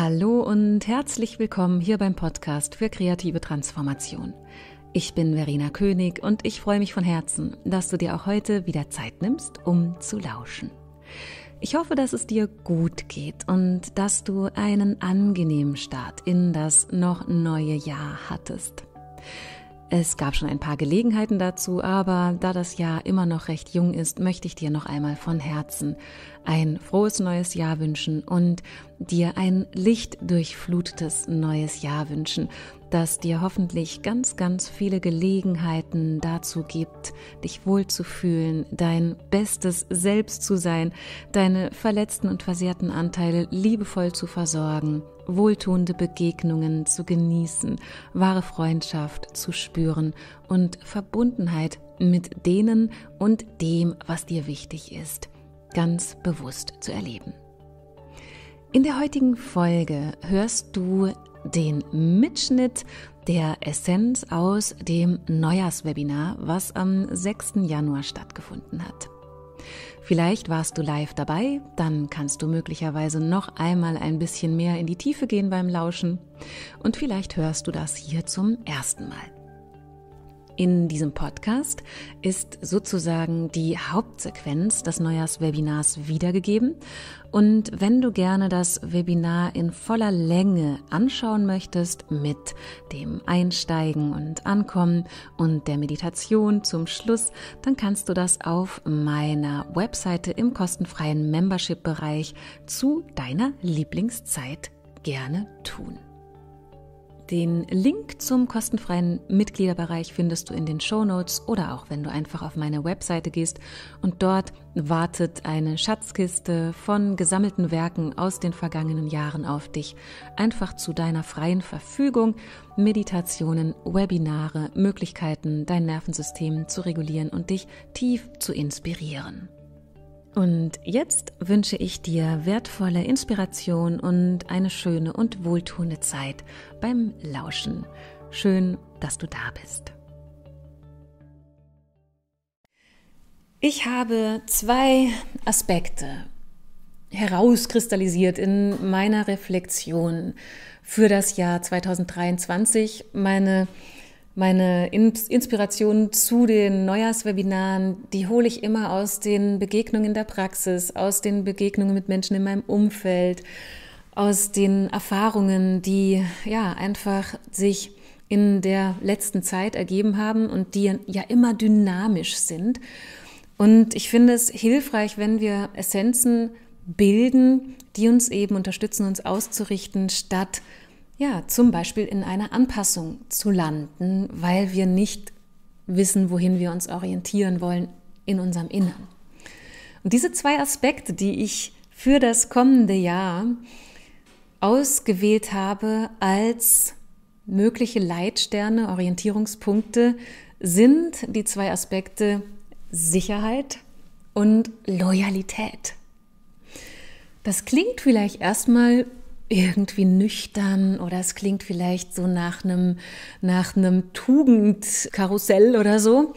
Hallo und herzlich willkommen hier beim Podcast für kreative Transformation. Ich bin Verena König und ich freue mich von Herzen, dass du dir auch heute wieder Zeit nimmst, um zu lauschen. Ich hoffe, dass es dir gut geht und dass du einen angenehmen Start in das noch neue Jahr hattest. Es gab schon ein paar Gelegenheiten dazu, aber da das Jahr immer noch recht jung ist, möchte ich dir noch einmal von Herzen ein frohes neues Jahr wünschen und dir ein lichtdurchflutetes neues Jahr wünschen, das dir hoffentlich ganz, ganz viele Gelegenheiten dazu gibt, dich wohlzufühlen, dein bestes Selbst zu sein, deine verletzten und versehrten Anteile liebevoll zu versorgen, wohltuende Begegnungen zu genießen, wahre Freundschaft zu spüren und Verbundenheit mit denen und dem, was dir wichtig ist, ganz bewusst zu erleben. In der heutigen Folge hörst du den Mitschnitt der Essenz aus dem Neujahrswebinar, was am 6. Januar stattgefunden hat. Vielleicht warst du live dabei, dann kannst du möglicherweise noch einmal ein bisschen mehr in die Tiefe gehen beim Lauschen und vielleicht hörst du das hier zum ersten Mal. In diesem Podcast ist sozusagen die Hauptsequenz des Neujahrswebinars wiedergegeben. Und wenn du gerne das Webinar in voller Länge anschauen möchtest, mit dem Einsteigen und Ankommen und der Meditation zum Schluss, dann kannst du das auf meiner Webseite im kostenfreien Membership-Bereich zu deiner Lieblingszeit gerne tun. Den Link zum kostenfreien Mitgliederbereich findest du in den Show Notes oder auch wenn du einfach auf meine Webseite gehst und dort wartet eine Schatzkiste von gesammelten Werken aus den vergangenen Jahren auf dich. Einfach zu deiner freien Verfügung, Meditationen, Webinare, Möglichkeiten, dein Nervensystem zu regulieren und dich tief zu inspirieren. Und jetzt wünsche ich dir wertvolle Inspiration und eine schöne und wohltuende Zeit beim Lauschen. Schön, dass du da bist. Ich habe zwei Aspekte herauskristallisiert in meiner Reflexion für das Jahr 2023, meine meine In Inspiration zu den Neujahrswebinaren, die hole ich immer aus den Begegnungen in der Praxis, aus den Begegnungen mit Menschen in meinem Umfeld, aus den Erfahrungen, die ja einfach sich in der letzten Zeit ergeben haben und die ja immer dynamisch sind. Und ich finde es hilfreich, wenn wir Essenzen bilden, die uns eben unterstützen, uns auszurichten, statt ja, zum Beispiel in einer Anpassung zu landen, weil wir nicht wissen, wohin wir uns orientieren wollen in unserem Inneren. Und diese zwei Aspekte, die ich für das kommende Jahr ausgewählt habe als mögliche Leitsterne, Orientierungspunkte, sind die zwei Aspekte Sicherheit und Loyalität. Das klingt vielleicht erstmal irgendwie nüchtern oder es klingt vielleicht so nach einem, nach einem Tugendkarussell oder so.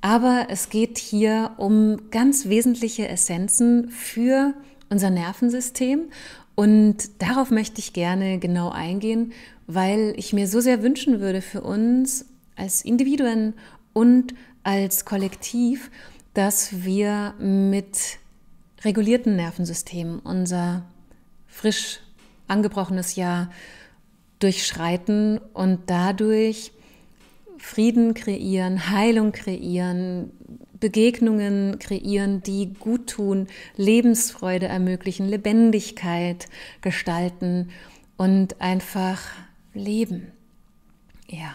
Aber es geht hier um ganz wesentliche Essenzen für unser Nervensystem. Und darauf möchte ich gerne genau eingehen, weil ich mir so sehr wünschen würde für uns als Individuen und als Kollektiv, dass wir mit regulierten Nervensystemen unser frisch angebrochenes Jahr durchschreiten und dadurch Frieden kreieren, Heilung kreieren, Begegnungen kreieren, die gut tun, Lebensfreude ermöglichen, Lebendigkeit gestalten und einfach leben. Ja.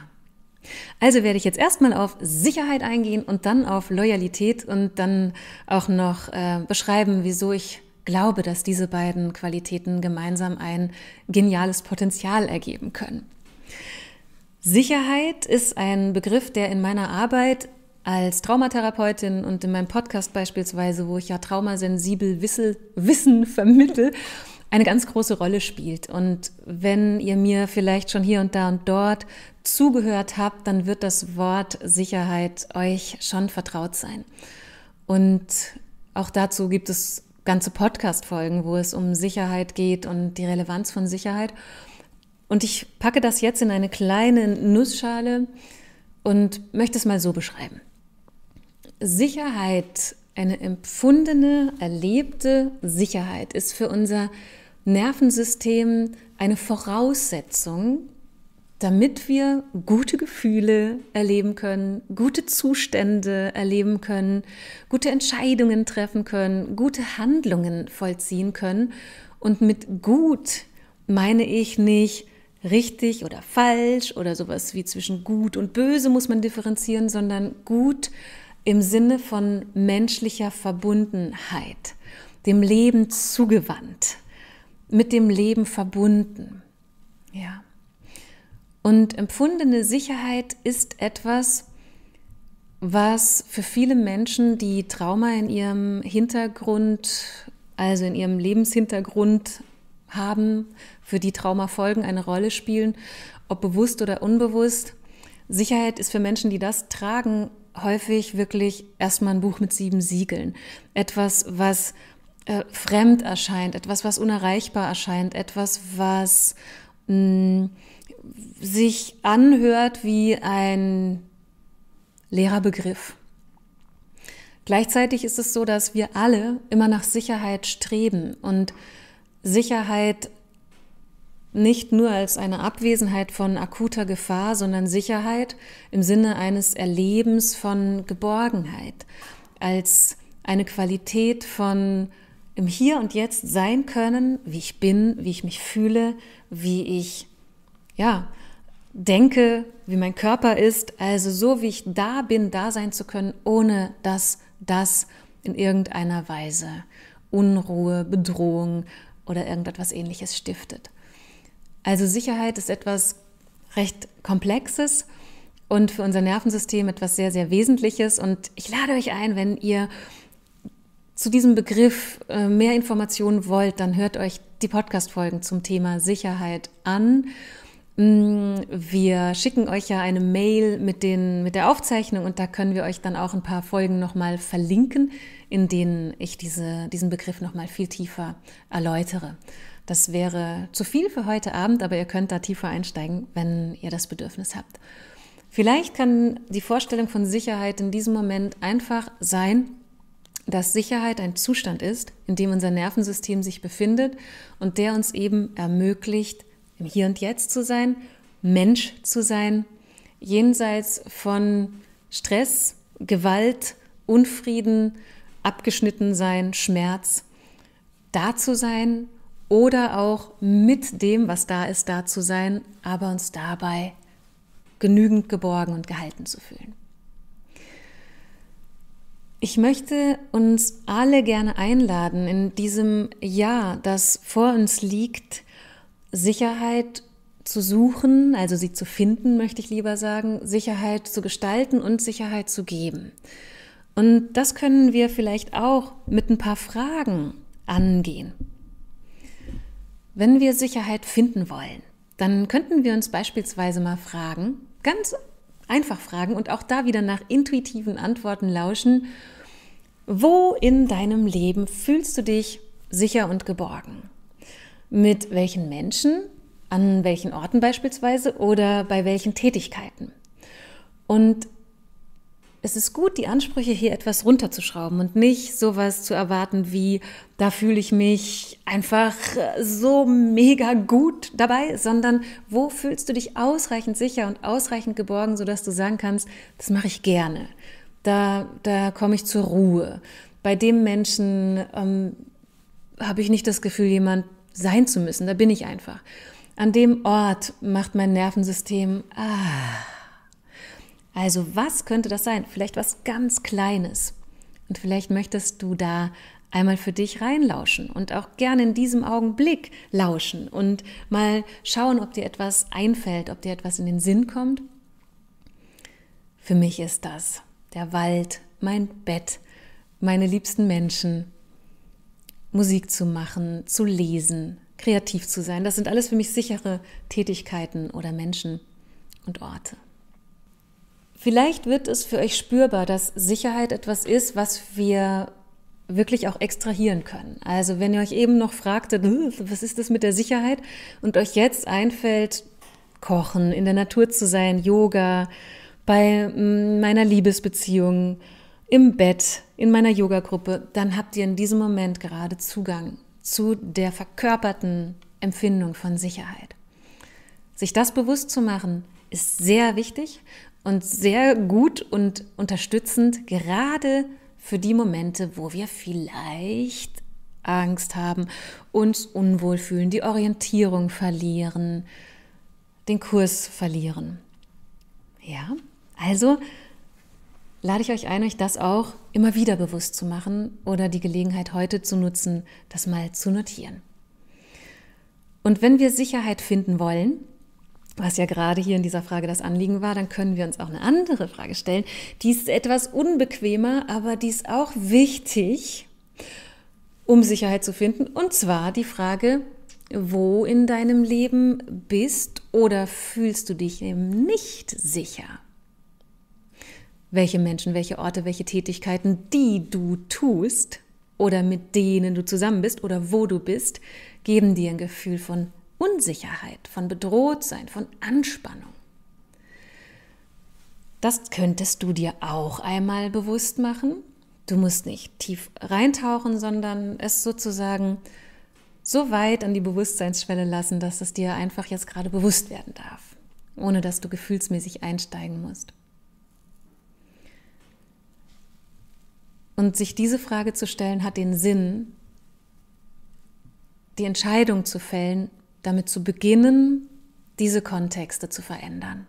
Also werde ich jetzt erstmal auf Sicherheit eingehen und dann auf Loyalität und dann auch noch äh, beschreiben, wieso ich glaube, dass diese beiden Qualitäten gemeinsam ein geniales Potenzial ergeben können. Sicherheit ist ein Begriff, der in meiner Arbeit als Traumatherapeutin und in meinem Podcast beispielsweise, wo ich ja traumasensibel Wissel, Wissen vermittel, eine ganz große Rolle spielt. Und wenn ihr mir vielleicht schon hier und da und dort zugehört habt, dann wird das Wort Sicherheit euch schon vertraut sein. Und auch dazu gibt es ganze Podcast-Folgen, wo es um Sicherheit geht und die Relevanz von Sicherheit. Und ich packe das jetzt in eine kleine Nussschale und möchte es mal so beschreiben. Sicherheit, eine empfundene, erlebte Sicherheit ist für unser Nervensystem eine Voraussetzung damit wir gute Gefühle erleben können, gute Zustände erleben können, gute Entscheidungen treffen können, gute Handlungen vollziehen können. Und mit gut meine ich nicht richtig oder falsch oder sowas wie zwischen gut und böse muss man differenzieren, sondern gut im Sinne von menschlicher Verbundenheit, dem Leben zugewandt, mit dem Leben verbunden. Ja. Und empfundene Sicherheit ist etwas, was für viele Menschen, die Trauma in ihrem Hintergrund, also in ihrem Lebenshintergrund haben, für die Traumafolgen eine Rolle spielen, ob bewusst oder unbewusst. Sicherheit ist für Menschen, die das tragen, häufig wirklich erstmal ein Buch mit sieben Siegeln. Etwas, was äh, fremd erscheint, etwas, was unerreichbar erscheint, etwas, was mh, hm, sich anhört wie ein leerer Begriff. Gleichzeitig ist es so, dass wir alle immer nach Sicherheit streben und Sicherheit nicht nur als eine Abwesenheit von akuter Gefahr, sondern Sicherheit im Sinne eines Erlebens von Geborgenheit, als eine Qualität von im Hier und Jetzt sein können, wie ich bin, wie ich mich fühle, wie ich ja, denke, wie mein Körper ist, also so wie ich da bin, da sein zu können, ohne dass das in irgendeiner Weise Unruhe, Bedrohung oder irgendetwas ähnliches stiftet. Also Sicherheit ist etwas recht Komplexes und für unser Nervensystem etwas sehr, sehr Wesentliches. Und ich lade euch ein, wenn ihr zu diesem Begriff äh, mehr Informationen wollt, dann hört euch die Podcast-Folgen zum Thema Sicherheit an. Wir schicken euch ja eine Mail mit, den, mit der Aufzeichnung und da können wir euch dann auch ein paar Folgen nochmal verlinken, in denen ich diese, diesen Begriff nochmal viel tiefer erläutere. Das wäre zu viel für heute Abend, aber ihr könnt da tiefer einsteigen, wenn ihr das Bedürfnis habt. Vielleicht kann die Vorstellung von Sicherheit in diesem Moment einfach sein, dass Sicherheit ein Zustand ist, in dem unser Nervensystem sich befindet und der uns eben ermöglicht, im Hier und Jetzt zu sein, Mensch zu sein, jenseits von Stress, Gewalt, Unfrieden, abgeschnitten sein, Schmerz, da zu sein oder auch mit dem, was da ist, da zu sein, aber uns dabei genügend geborgen und gehalten zu fühlen. Ich möchte uns alle gerne einladen, in diesem Jahr, das vor uns liegt, Sicherheit zu suchen, also sie zu finden, möchte ich lieber sagen, Sicherheit zu gestalten und Sicherheit zu geben. Und das können wir vielleicht auch mit ein paar Fragen angehen. Wenn wir Sicherheit finden wollen, dann könnten wir uns beispielsweise mal fragen, ganz einfach fragen und auch da wieder nach intuitiven Antworten lauschen, wo in deinem Leben fühlst du dich sicher und geborgen? Mit welchen Menschen, an welchen Orten beispielsweise oder bei welchen Tätigkeiten. Und es ist gut, die Ansprüche hier etwas runterzuschrauben und nicht sowas zu erwarten wie, da fühle ich mich einfach äh, so mega gut dabei, sondern wo fühlst du dich ausreichend sicher und ausreichend geborgen, sodass du sagen kannst, das mache ich gerne, da, da komme ich zur Ruhe. Bei dem Menschen ähm, habe ich nicht das Gefühl, jemand sein zu müssen. Da bin ich einfach. An dem Ort macht mein Nervensystem, ah. Also was könnte das sein? Vielleicht was ganz Kleines. Und vielleicht möchtest du da einmal für dich reinlauschen und auch gerne in diesem Augenblick lauschen und mal schauen, ob dir etwas einfällt, ob dir etwas in den Sinn kommt. Für mich ist das der Wald, mein Bett, meine liebsten Menschen, Musik zu machen, zu lesen, kreativ zu sein. Das sind alles für mich sichere Tätigkeiten oder Menschen und Orte. Vielleicht wird es für euch spürbar, dass Sicherheit etwas ist, was wir wirklich auch extrahieren können. Also wenn ihr euch eben noch fragtet, hm, was ist das mit der Sicherheit und euch jetzt einfällt, kochen, in der Natur zu sein, Yoga, bei mm, meiner Liebesbeziehung, im Bett, in meiner Yoga-Gruppe, dann habt ihr in diesem Moment gerade Zugang zu der verkörperten Empfindung von Sicherheit. Sich das bewusst zu machen, ist sehr wichtig und sehr gut und unterstützend, gerade für die Momente, wo wir vielleicht Angst haben, uns unwohl fühlen, die Orientierung verlieren, den Kurs verlieren. Ja, also lade ich euch ein, euch das auch immer wieder bewusst zu machen oder die Gelegenheit heute zu nutzen, das mal zu notieren. Und wenn wir Sicherheit finden wollen, was ja gerade hier in dieser Frage das Anliegen war, dann können wir uns auch eine andere Frage stellen. Die ist etwas unbequemer, aber die ist auch wichtig, um Sicherheit zu finden. Und zwar die Frage, wo in deinem Leben bist oder fühlst du dich eben nicht sicher? welche Menschen, welche Orte, welche Tätigkeiten, die du tust oder mit denen du zusammen bist oder wo du bist, geben dir ein Gefühl von Unsicherheit, von Bedrohtsein, von Anspannung. Das könntest du dir auch einmal bewusst machen. Du musst nicht tief reintauchen, sondern es sozusagen so weit an die Bewusstseinsschwelle lassen, dass es dir einfach jetzt gerade bewusst werden darf, ohne dass du gefühlsmäßig einsteigen musst. Und sich diese Frage zu stellen, hat den Sinn, die Entscheidung zu fällen, damit zu beginnen, diese Kontexte zu verändern.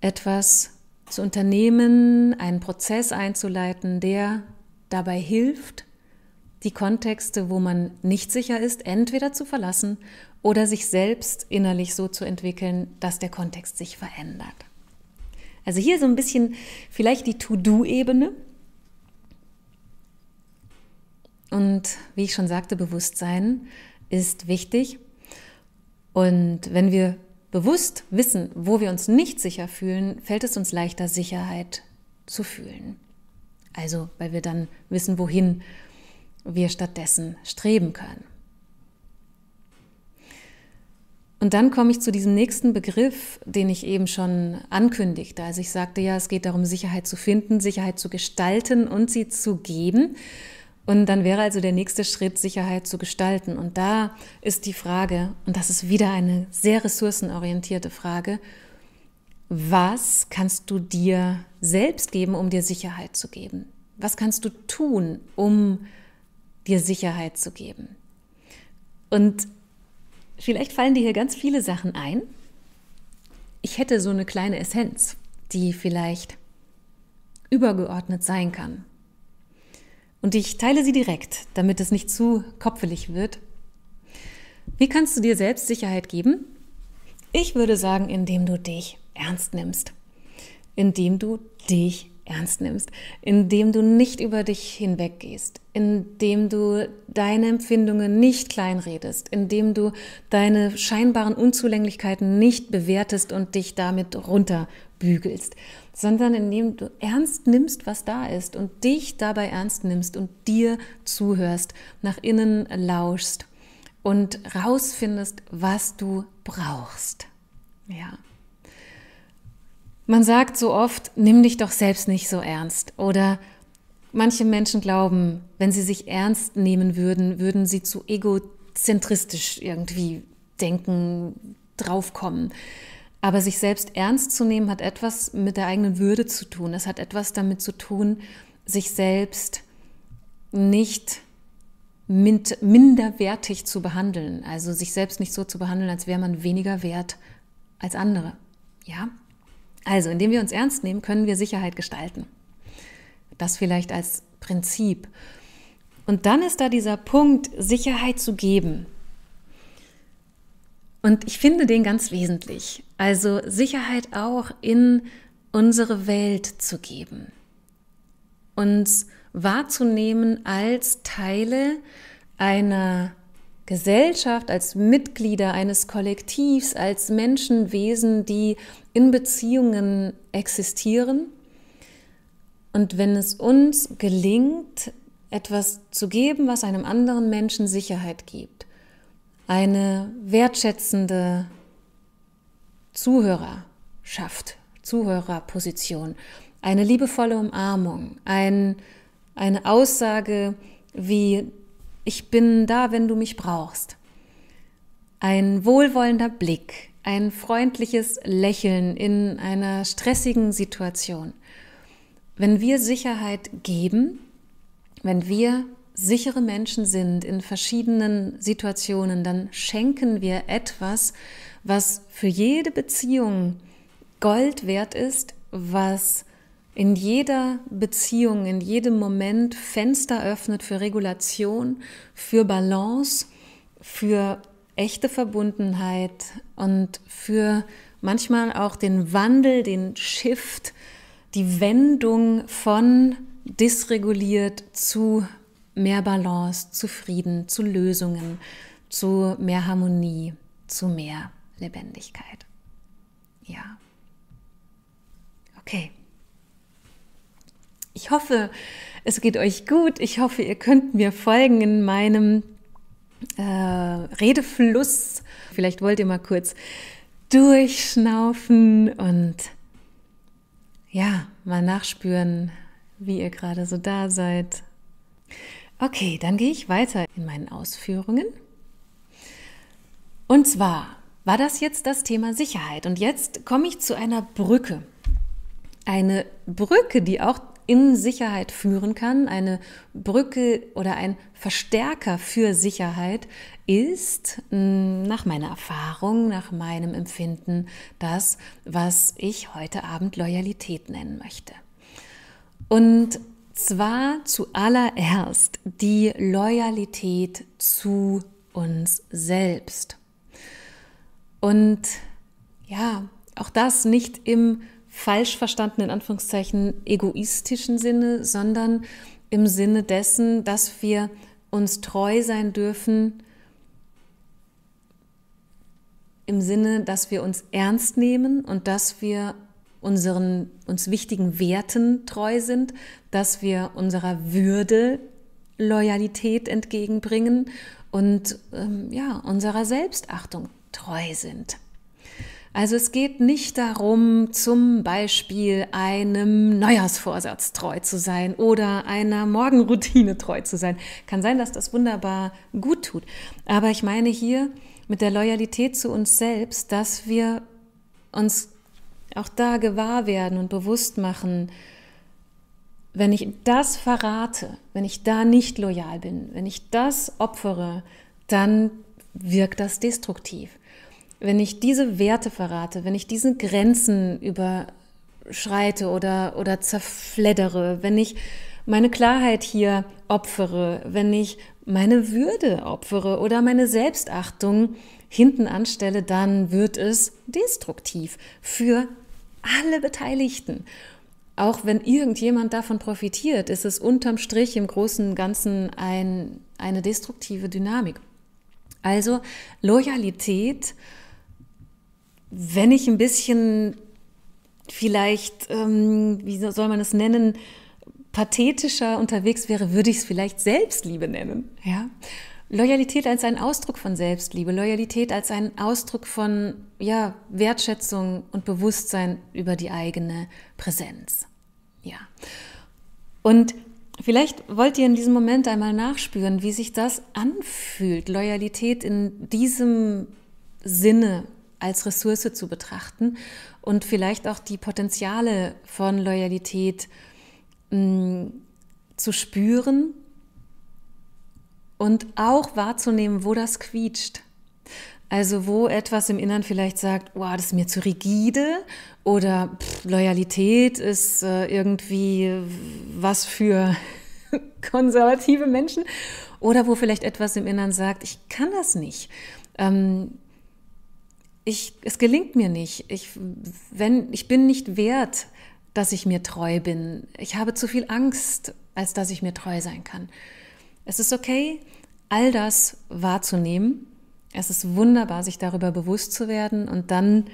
Etwas zu unternehmen, einen Prozess einzuleiten, der dabei hilft, die Kontexte, wo man nicht sicher ist, entweder zu verlassen oder sich selbst innerlich so zu entwickeln, dass der Kontext sich verändert. Also hier so ein bisschen vielleicht die To-Do-Ebene, und wie ich schon sagte, Bewusstsein ist wichtig. Und wenn wir bewusst wissen, wo wir uns nicht sicher fühlen, fällt es uns leichter, Sicherheit zu fühlen. Also, weil wir dann wissen, wohin wir stattdessen streben können. Und dann komme ich zu diesem nächsten Begriff, den ich eben schon ankündigte. Also ich sagte ja, es geht darum, Sicherheit zu finden, Sicherheit zu gestalten und sie zu geben. Und dann wäre also der nächste Schritt, Sicherheit zu gestalten. Und da ist die Frage, und das ist wieder eine sehr ressourcenorientierte Frage, was kannst du dir selbst geben, um dir Sicherheit zu geben? Was kannst du tun, um dir Sicherheit zu geben? Und vielleicht fallen dir hier ganz viele Sachen ein. Ich hätte so eine kleine Essenz, die vielleicht übergeordnet sein kann. Und ich teile sie direkt, damit es nicht zu kopfelig wird. Wie kannst du dir selbst Sicherheit geben? Ich würde sagen, indem du dich ernst nimmst. Indem du dich ernst nimmst, indem du nicht über dich hinweggehst, indem du deine Empfindungen nicht kleinredest, indem du deine scheinbaren Unzulänglichkeiten nicht bewertest und dich damit runter bügelst, sondern indem du ernst nimmst, was da ist und dich dabei ernst nimmst und dir zuhörst, nach innen lauschst und rausfindest, was du brauchst. Ja. Man sagt so oft, nimm dich doch selbst nicht so ernst oder manche Menschen glauben, wenn sie sich ernst nehmen würden, würden sie zu egozentristisch irgendwie denken, draufkommen. Aber sich selbst ernst zu nehmen, hat etwas mit der eigenen Würde zu tun. Es hat etwas damit zu tun, sich selbst nicht mit minderwertig zu behandeln. Also sich selbst nicht so zu behandeln, als wäre man weniger wert als andere. Ja? Also, indem wir uns ernst nehmen, können wir Sicherheit gestalten. Das vielleicht als Prinzip. Und dann ist da dieser Punkt, Sicherheit zu geben. Und ich finde den ganz wesentlich. Also Sicherheit auch in unsere Welt zu geben. Uns wahrzunehmen als Teile einer Gesellschaft, als Mitglieder eines Kollektivs, als Menschenwesen, die in Beziehungen existieren. Und wenn es uns gelingt, etwas zu geben, was einem anderen Menschen Sicherheit gibt, eine wertschätzende Zuhörerschaft, Zuhörerposition, eine liebevolle Umarmung, ein, eine Aussage wie ich bin da, wenn du mich brauchst, ein wohlwollender Blick, ein freundliches Lächeln in einer stressigen Situation. Wenn wir Sicherheit geben, wenn wir sichere Menschen sind in verschiedenen Situationen, dann schenken wir etwas, was für jede Beziehung Gold wert ist, was in jeder Beziehung, in jedem Moment Fenster öffnet für Regulation, für Balance, für echte Verbundenheit und für manchmal auch den Wandel, den Shift, die Wendung von dysreguliert zu mehr Balance, zu Frieden, zu Lösungen, zu mehr Harmonie, zu mehr Lebendigkeit. Ja. Okay. Ich hoffe, es geht euch gut. Ich hoffe, ihr könnt mir folgen in meinem äh, Redefluss. Vielleicht wollt ihr mal kurz durchschnaufen und ja, mal nachspüren, wie ihr gerade so da seid. Okay, dann gehe ich weiter in meinen Ausführungen. Und zwar war das jetzt das Thema Sicherheit. Und jetzt komme ich zu einer Brücke. Eine Brücke, die auch in Sicherheit führen kann, eine Brücke oder ein Verstärker für Sicherheit ist hm, nach meiner Erfahrung, nach meinem Empfinden das, was ich heute Abend Loyalität nennen möchte. Und zwar zuallererst die Loyalität zu uns selbst. Und ja, auch das nicht im falsch verstandenen, Anführungszeichen, egoistischen Sinne, sondern im Sinne dessen, dass wir uns treu sein dürfen, im Sinne, dass wir uns ernst nehmen und dass wir unseren uns wichtigen Werten treu sind, dass wir unserer Würde Loyalität entgegenbringen und ähm, ja, unserer Selbstachtung treu sind. Also es geht nicht darum, zum Beispiel einem Neujahrsvorsatz treu zu sein oder einer Morgenroutine treu zu sein. Kann sein, dass das wunderbar gut tut. Aber ich meine hier mit der Loyalität zu uns selbst, dass wir uns auch da gewahr werden und bewusst machen, wenn ich das verrate, wenn ich da nicht loyal bin, wenn ich das opfere, dann wirkt das destruktiv. Wenn ich diese Werte verrate, wenn ich diese Grenzen überschreite oder, oder zerfleddere, wenn ich meine Klarheit hier opfere, wenn ich meine Würde opfere oder meine Selbstachtung hinten anstelle, dann wird es destruktiv für alle Beteiligten. Auch wenn irgendjemand davon profitiert, ist es unterm Strich im Großen und Ganzen ein, eine destruktive Dynamik. Also Loyalität, wenn ich ein bisschen vielleicht, ähm, wie soll man es nennen, pathetischer unterwegs wäre, würde ich es vielleicht Selbstliebe nennen. Ja? Loyalität als ein Ausdruck von Selbstliebe, Loyalität als ein Ausdruck von ja, Wertschätzung und Bewusstsein über die eigene Präsenz. Ja. Und vielleicht wollt ihr in diesem Moment einmal nachspüren, wie sich das anfühlt, Loyalität in diesem Sinne als Ressource zu betrachten und vielleicht auch die Potenziale von Loyalität mh, hm, zu spüren und auch wahrzunehmen, wo das quietscht. Also wo etwas im Inneren vielleicht sagt, wow, das ist mir zu rigide oder pff, Loyalität ist äh, irgendwie was für konservative Menschen oder wo vielleicht etwas im Inneren sagt, ich kann das nicht. Ähm, ich, es gelingt mir nicht. Ich, wenn, ich bin nicht wert, dass ich mir treu bin. Ich habe zu viel Angst, als dass ich mir treu sein kann. Es ist okay, all das wahrzunehmen. Es ist wunderbar, sich darüber bewusst zu werden und dann,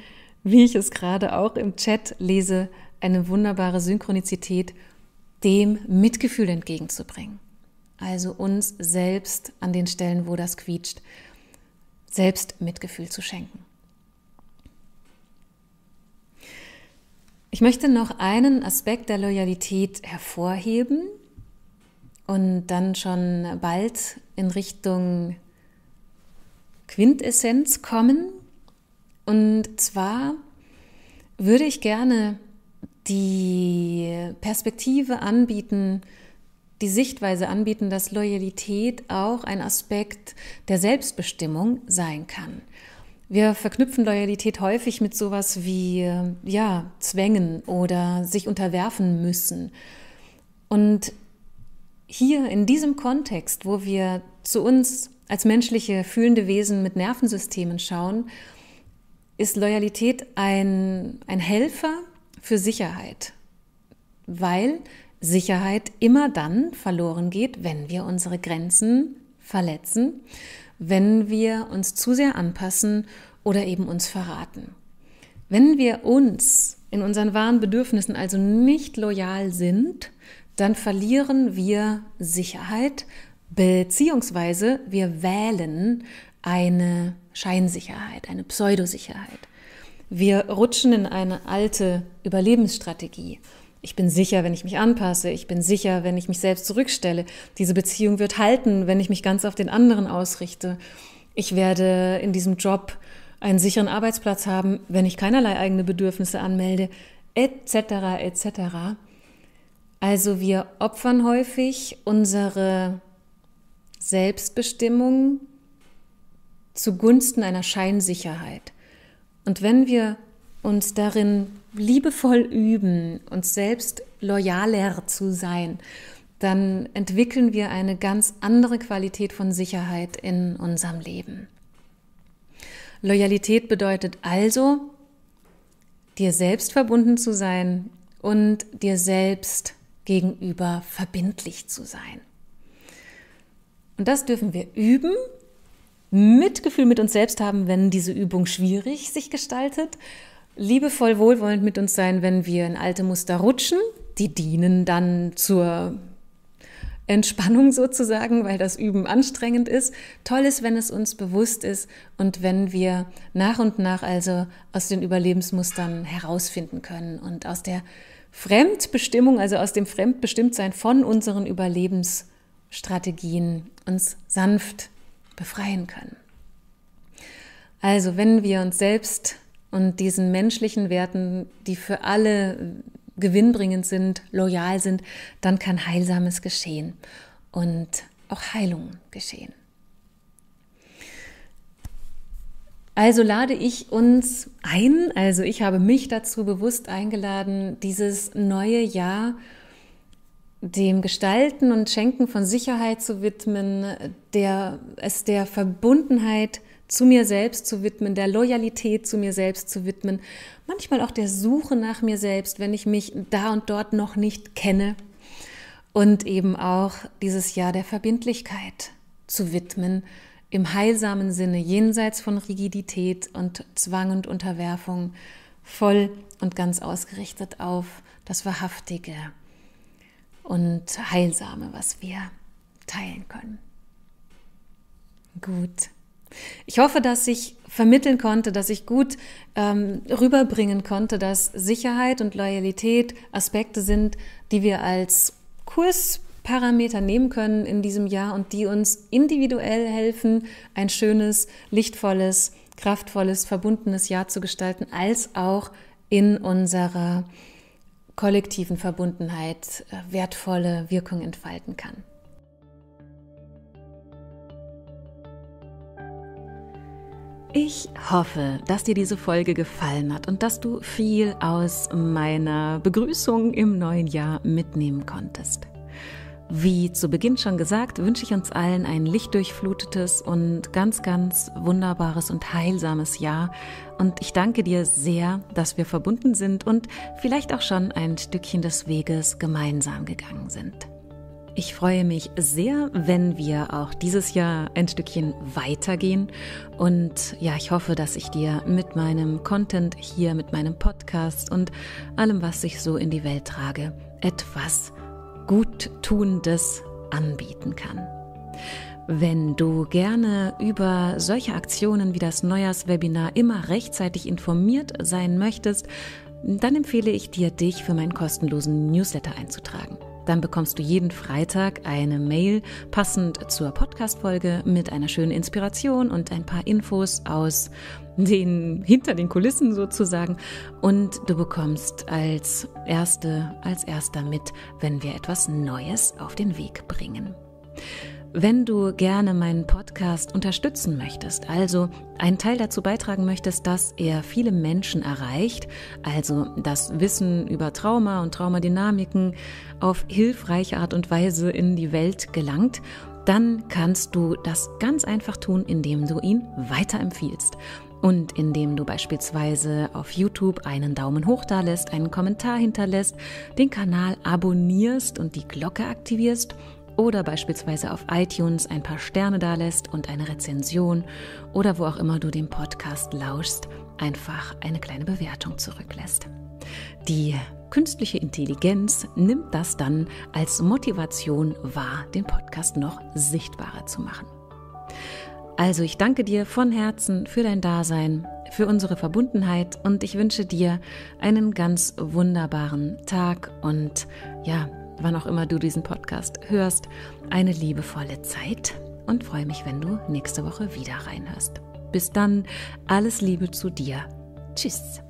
wie ich es gerade auch im Chat lese, eine wunderbare Synchronizität dem Mitgefühl entgegenzubringen. Also uns selbst an den Stellen, wo das quietscht, selbst Mitgefühl zu schenken. Ich möchte noch einen Aspekt der Loyalität hervorheben, und dann schon bald in Richtung Quintessenz kommen. Und zwar würde ich gerne die Perspektive anbieten, die Sichtweise anbieten, dass Loyalität auch ein Aspekt der Selbstbestimmung sein kann. Wir verknüpfen Loyalität häufig mit sowas wie ja, Zwängen oder sich unterwerfen müssen. Und hier in diesem Kontext, wo wir zu uns als menschliche fühlende Wesen mit Nervensystemen schauen, ist Loyalität ein, ein Helfer für Sicherheit, weil Sicherheit immer dann verloren geht, wenn wir unsere Grenzen verletzen, wenn wir uns zu sehr anpassen oder eben uns verraten. Wenn wir uns in unseren wahren Bedürfnissen also nicht loyal sind, dann verlieren wir Sicherheit, beziehungsweise wir wählen eine Scheinsicherheit, eine Pseudosicherheit. Wir rutschen in eine alte Überlebensstrategie. Ich bin sicher, wenn ich mich anpasse. Ich bin sicher, wenn ich mich selbst zurückstelle. Diese Beziehung wird halten, wenn ich mich ganz auf den anderen ausrichte. Ich werde in diesem Job einen sicheren Arbeitsplatz haben, wenn ich keinerlei eigene Bedürfnisse anmelde, etc., etc. Also wir opfern häufig unsere Selbstbestimmung zugunsten einer Scheinsicherheit. Und wenn wir uns darin liebevoll üben, uns selbst loyaler zu sein, dann entwickeln wir eine ganz andere Qualität von Sicherheit in unserem Leben. Loyalität bedeutet also, dir selbst verbunden zu sein und dir selbst gegenüber verbindlich zu sein. Und das dürfen wir üben, Mitgefühl mit uns selbst haben, wenn diese Übung schwierig sich gestaltet, liebevoll wohlwollend mit uns sein, wenn wir in alte Muster rutschen, die dienen dann zur Entspannung sozusagen, weil das Üben anstrengend ist. Toll ist, wenn es uns bewusst ist und wenn wir nach und nach also aus den Überlebensmustern herausfinden können und aus der Fremdbestimmung, also aus dem Fremdbestimmtsein von unseren Überlebensstrategien uns sanft befreien können. Also wenn wir uns selbst und diesen menschlichen Werten, die für alle gewinnbringend sind, loyal sind, dann kann Heilsames geschehen und auch Heilung geschehen. Also lade ich uns ein, also ich habe mich dazu bewusst eingeladen, dieses neue Jahr dem Gestalten und Schenken von Sicherheit zu widmen, der, es der Verbundenheit zu mir selbst zu widmen, der Loyalität zu mir selbst zu widmen, manchmal auch der Suche nach mir selbst, wenn ich mich da und dort noch nicht kenne. Und eben auch dieses Jahr der Verbindlichkeit zu widmen, im heilsamen Sinne, jenseits von Rigidität und Zwang und Unterwerfung, voll und ganz ausgerichtet auf das Wahrhaftige und Heilsame, was wir teilen können. Gut. Ich hoffe, dass ich vermitteln konnte, dass ich gut ähm, rüberbringen konnte, dass Sicherheit und Loyalität Aspekte sind, die wir als Kursparameter nehmen können in diesem Jahr und die uns individuell helfen, ein schönes, lichtvolles, kraftvolles, verbundenes Jahr zu gestalten, als auch in unserer kollektiven Verbundenheit äh, wertvolle Wirkung entfalten kann. Ich hoffe, dass dir diese Folge gefallen hat und dass du viel aus meiner Begrüßung im neuen Jahr mitnehmen konntest. Wie zu Beginn schon gesagt, wünsche ich uns allen ein lichtdurchflutetes und ganz, ganz wunderbares und heilsames Jahr. Und ich danke dir sehr, dass wir verbunden sind und vielleicht auch schon ein Stückchen des Weges gemeinsam gegangen sind. Ich freue mich sehr, wenn wir auch dieses Jahr ein Stückchen weitergehen. Und ja, ich hoffe, dass ich dir mit meinem Content hier, mit meinem Podcast und allem, was ich so in die Welt trage, etwas Guttunendes anbieten kann. Wenn du gerne über solche Aktionen wie das Neujahrswebinar immer rechtzeitig informiert sein möchtest, dann empfehle ich dir, dich für meinen kostenlosen Newsletter einzutragen dann bekommst du jeden Freitag eine Mail passend zur Podcast-Folge mit einer schönen Inspiration und ein paar Infos aus den hinter den Kulissen sozusagen und du bekommst als erste als erster mit, wenn wir etwas Neues auf den Weg bringen. Wenn du gerne meinen Podcast unterstützen möchtest, also einen Teil dazu beitragen möchtest, dass er viele Menschen erreicht, also das Wissen über Trauma und Traumadynamiken auf hilfreiche Art und Weise in die Welt gelangt, dann kannst du das ganz einfach tun, indem du ihn weiterempfiehlst. Und indem du beispielsweise auf YouTube einen Daumen hoch da lässt, einen Kommentar hinterlässt, den Kanal abonnierst und die Glocke aktivierst oder beispielsweise auf iTunes ein paar Sterne dalässt und eine Rezension oder wo auch immer du den Podcast lauschst, einfach eine kleine Bewertung zurücklässt. Die künstliche Intelligenz nimmt das dann als Motivation wahr, den Podcast noch sichtbarer zu machen. Also ich danke dir von Herzen für dein Dasein, für unsere Verbundenheit und ich wünsche dir einen ganz wunderbaren Tag und ja, wann auch immer du diesen Podcast hörst, eine liebevolle Zeit und freue mich, wenn du nächste Woche wieder reinhörst. Bis dann, alles Liebe zu dir. Tschüss.